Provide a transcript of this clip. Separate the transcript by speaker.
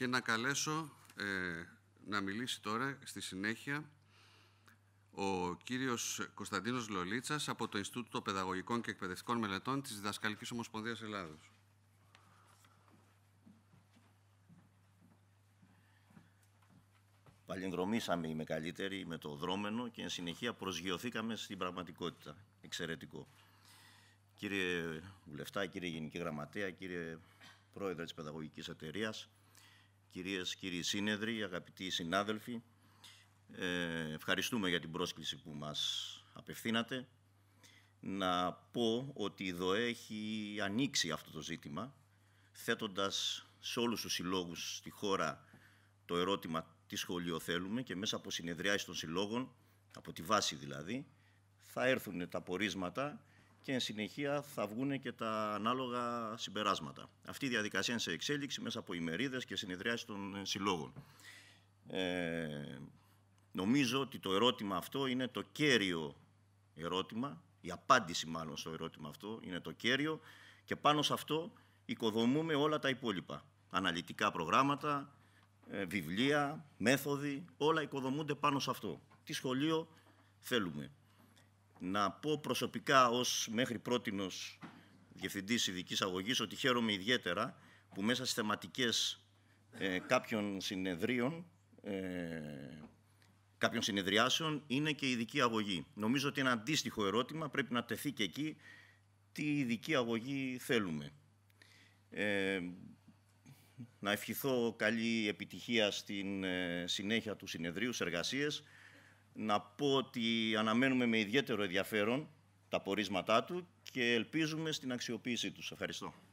Speaker 1: και να καλέσω ε, να μιλήσει τώρα στη συνέχεια ο κύριος Κωνσταντίνος Λολίτσας από το Ινστιτούτο Παιδαγωγικών και Εκπαιδευτικών Μελετών της Διδασκαλικής Ομοσπονδίας Ελλάδος.
Speaker 2: Παλινδρομήσαμε οι μεγαλύτεροι με το δρόμενο και εν συνεχεία προσγειωθήκαμε στην πραγματικότητα. Εξαιρετικό. Κύριε Βουλευτά, κύριε Γενική Γραμματέα, κύριε Πρόεδρε της Παιδαγωγικής Εταιρείας, κυρίες, κύριοι σύνεδροι, αγαπητοί συνάδελφοι. Ε, ευχαριστούμε για την πρόσκληση που μας απευθύνατε. Να πω ότι η ΔΟΕ έχει ανοίξει αυτό το ζήτημα, θέτοντας σε όλους τους συλλόγους στη χώρα το ερώτημα τι σχολείο θέλουμε και μέσα από συνεδριάσεις των συλλόγων, από τη βάση δηλαδή, θα έρθουν τα πορίσματα και εν συνεχεία θα βγουν και τα ανάλογα συμπεράσματα. Αυτή η διαδικασία είναι σε εξέλιξη μέσα από ημερίδες και συνεδριάσεις των συλλόγων. Ε, νομίζω ότι το ερώτημα αυτό είναι το κέριο ερώτημα, η απάντηση μάλλον στο ερώτημα αυτό είναι το κέριο και πάνω σε αυτό οικοδομούμε όλα τα υπόλοιπα. Αναλυτικά προγράμματα, ε, βιβλία, μέθοδοι, όλα οικοδομούνται πάνω σε αυτό. Τι σχολείο θέλουμε. Να πω προσωπικά ως μέχρι πρότινος Διευθυντής ειδικής Αγωγής ότι χαίρομαι ιδιαίτερα που μέσα στις θεματικές ε, κάποιων συνεδρίων ε, κάποιων συνεδριάσεων είναι και η ειδική αγωγή. Νομίζω ότι ένα αντίστοιχο ερώτημα πρέπει να τεθεί και εκεί τι ειδική αγωγή θέλουμε. Ε, να ευχηθώ καλή επιτυχία στην ε, συνέχεια του συνεδρίου, στις εργασίες να πω ότι αναμένουμε με ιδιαίτερο ενδιαφέρον τα πορίσματά του και ελπίζουμε στην αξιοποίησή τους. Ευχαριστώ.